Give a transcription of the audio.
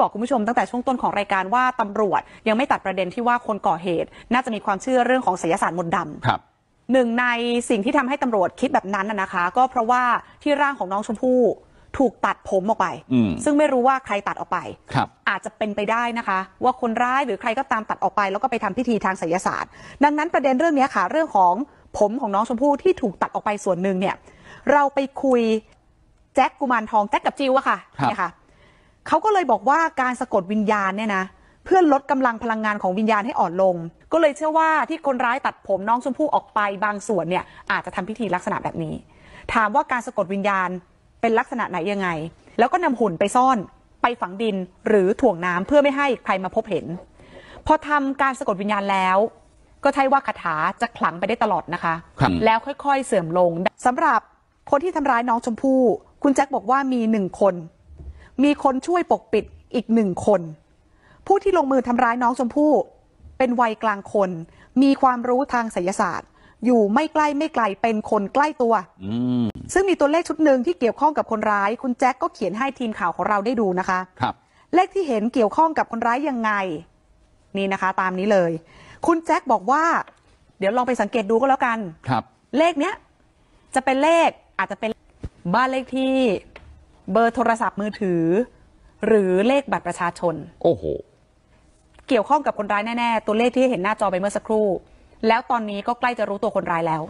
บอกคุณผู้ชมตั้งแต่ช่วงต้นของรายการว่าตำรวจ ยังไม่ตัดประเด็นที่ว่าคนก่อเหตุ น่าจะมีความเชื่อเรื่องของศิลศาสตร์มนต์ดำครับหนึ่งในสิ่งที่ทำให้ตำรวจคิดแบบนั้นนะคะ ก็เพราะว่าที่ร่างของน้องชมพู่ ถูกตัดผมออกไป ซึ่งไม่รู้ว่าใครตัดออกไปอาจจะเป็นไปได้นะคะ ว่าคนร้ายหรือใครก็ตามตัดออกไป แล้วก็ไปทำพิธีทางศิลศาสตร์ดังนั้นประเด็นเรื่องนี้ค่ะเรื่องของผมของน้องชมพู่ที่ถูกตัดออกไปส่วนหนึ่งเนี่ยเราไปคุยแจ็คกุมารทองแจ็คกับจิวอะค่ะเนี่ยค่ะเขาก็เลยบอกว่าการสะกดวิญญาณเนี่ยนะ เพื่อลดกำลังพลังงานของวิญญาณให้อ่อนลง ก็เลยเชื่อว่าที่คนร้ายตัดผมน้องชมพู่ออกไปบางส่วนเนี่ยอาจจะทำพิธีลักษณะแบบนี้ ถามว่าการสะกดวิญญาณเป็นลักษณะไหนยังไง แล้วก็นำหุ่นไปซ่อนไปฝังดินหรือถ่วงน้ำเพื่อไม่ให้ใครมาพบเห็นพอทำการสะกดวิญญาณแล้ว ก็ใช่ว่าคาถาจะขลังไปได้ตลอดนะคะคแล้วค่อยๆ เสื่อมลง สำหรับคนที่ทำร้ายน้องชมพู่ คุณแจ็คบอกว่ามีหนึ่งคนมีคนช่วยปกปิดอีกหนึ่งคน ผู้ที่ลงมือทำร้ายน้องชมพู่เป็นวัยกลางคน มีความรู้ทางศิลศาสตร์ อยู่ไม่ใกล้ไม่ไกลเป็นคนใกล้ตัวซึ่งมีตัวเลขชุดหนึ่งที่เกี่ยวข้องกับคนร้าย คุณแจ็คก็เขียนให้ทีมข่าวของเราได้ดูนะคะ ครับ เลขที่เห็นเกี่ยวข้องกับคนร้ายยังไง นี่นะคะ ตามนี้เลย คุณแจ็คบอกว่า เดี๋ยวลองไปสังเกตดูก็แล้วกันครับ เลขเนี้ยจะเป็นเลขอาจจะเป็นบ้านเลขที่เบอร์โทรศัพท์มือถือ หรือเลขบัตรประชาชน โอ้โห เกี่ยวข้องกับคนร้ายแน่ ๆ ตัวเลขที่เห็นหน้าจอไปเมื่อสักครู่ แล้วตอนนี้ก็ใกล้จะรู้ตัวคนร้ายแล้ว